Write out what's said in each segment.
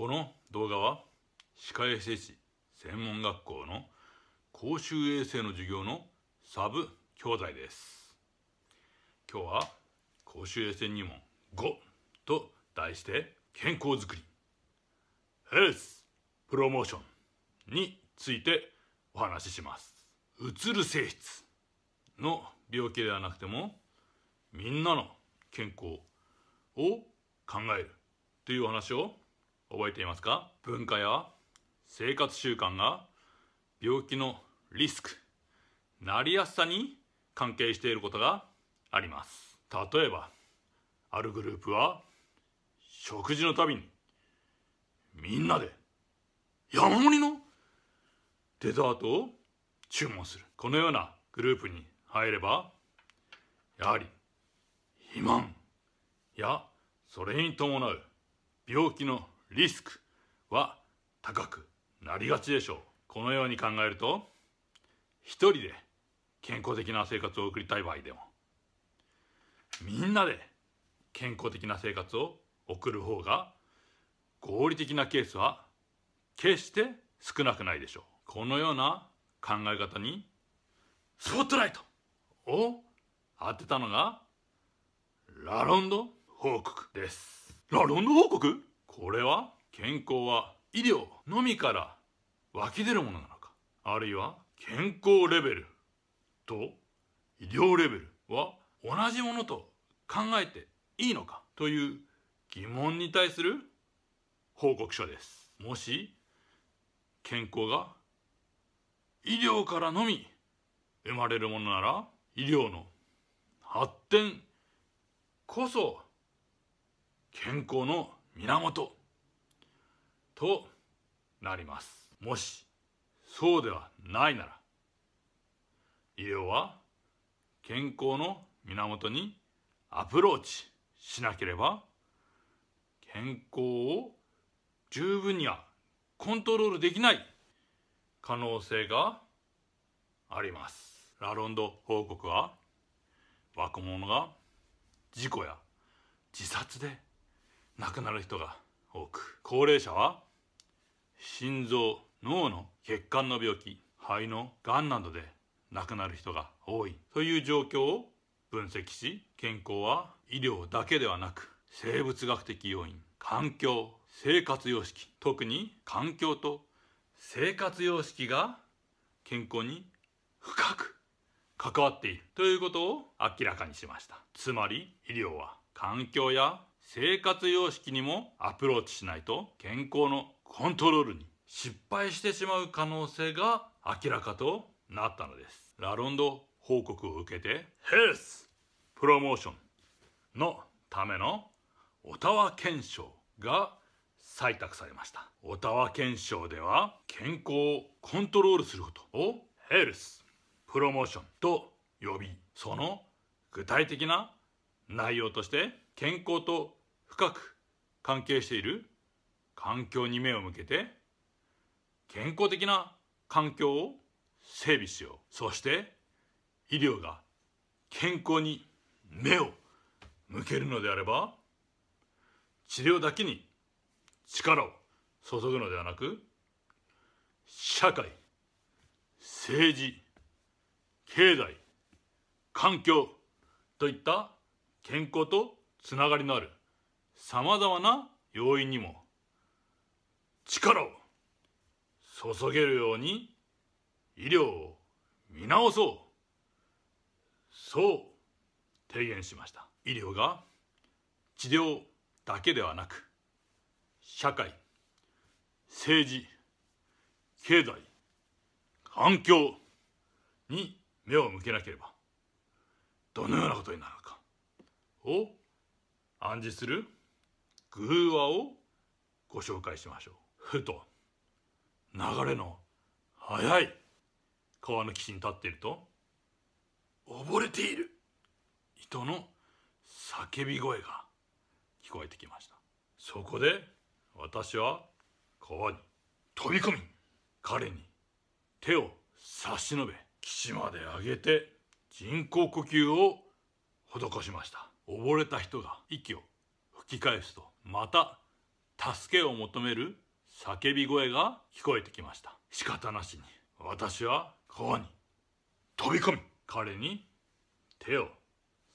この動画は歯科衛生士専門学校の公衆衛生の授業のサブ教材です今日は公衆衛生入門5と題して健康づくりヘルスプロモーションについてお話ししますうつる性質の病気ではなくてもみんなの健康を考えるという話を覚えていますか文化や生活習慣が病気のリスクなりやすさに関係していることがあります例えばあるグループは食事のたびにみんなで山盛りのデザートを注文するこのようなグループに入ればやはり肥満やそれに伴う病気のリスクは高くなりがちでしょうこのように考えると一人で健康的な生活を送りたい場合でもみんなで健康的な生活を送る方が合理的なケースは決して少なくないでしょうこのような考え方にスポットライトを当てたのがラロンド報告ですラロンド報告これは健康は医療のみから湧き出るものなのかあるいは健康レベルと医療レベルは同じものと考えていいのかという疑問に対する報告書ですもし健康が医療からのみ生まれるものなら医療の発展こそ健康の源となりますもしそうではないなら医療は健康の源にアプローチしなければ健康を十分にはコントロールできない可能性がありますラロンド報告は若者が事故や自殺で亡くなる人が多く高齢者は心臓脳の血管の病気肺のがんなどで亡くなる人が多いという状況を分析し健康は医療だけではなく生物学的要因環境生活様式特に環境と生活様式が健康に深く関わっているということを明らかにしましたつまり医療は環境や生活様式にもアプローチしないと健康のコントロールに失敗してしまう可能性が明らかとなったのですラロンド報告を受けてヘルスプロモーションのためのオタワ憲章が採択されましたオタワ憲章では健康をコントロールすることをヘルスプロモーションと呼びその具体的な内容として健康と深く関係している環境に目を向けて健康的な環境を整備しようそして医療が健康に目を向けるのであれば治療だけに力を注ぐのではなく社会政治経済環境といった健康とつながりのあるさまざまな要因にも力を注げるように医療を見直そうそう提言しました医療が治療だけではなく社会政治経済環境に目を向けなければどのようなことになるかを暗示するグ話をご紹介しましょう。ふと流れの速い川の岸に立っていると溺れている人の叫び声が聞こえてきましたそこで私は川に飛び込み彼に手を差し伸べ岸まで上げて人工呼吸を施しました溺れた人が息を吹き返すとまた助けを求める叫び声が聞こえてきました仕方なしに私は川に飛び込み彼に手を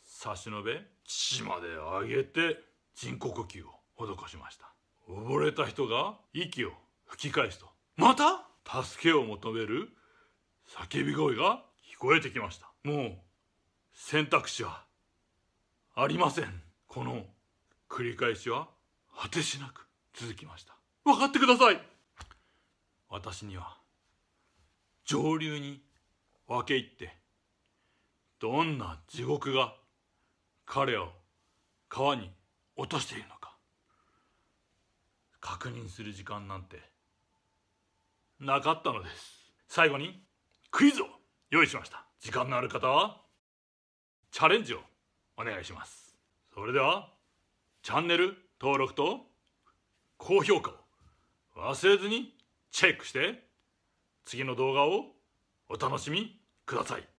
差し伸べ血まで上げて人工呼吸を施しました溺れた人が息を吹き返すとまた助けを求める叫び声が聞こえてきましたもう選択肢はありませんこの繰り返しは果てしなく続きました分かってください私には上流に分け入ってどんな地獄が彼を川に落としているのか確認する時間なんてなかったのです最後にクイズを用意しました時間のある方はチャレンジをお願いしますそれではチャンネル登録と高評価を忘れずにチェックして次の動画をお楽しみください。